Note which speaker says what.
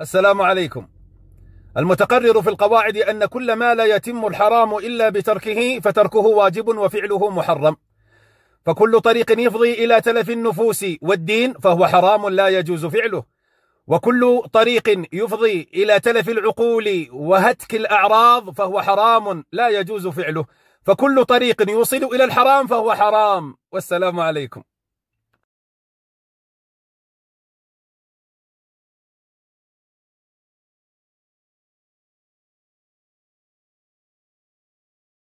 Speaker 1: السلام عليكم المتقرر في القواعد أن كل ما لا يتم الحرام إلا بتركه فتركه واجب وفعله محرم فكل طريق يفضي إلى تلف النفوس والدين فهو حرام لا يجوز فعله وكل طريق يفضي إلى تلف العقول وهتك الأعراض فهو حرام لا يجوز فعله فكل طريق يوصل إلى الحرام فهو حرام والسلام عليكم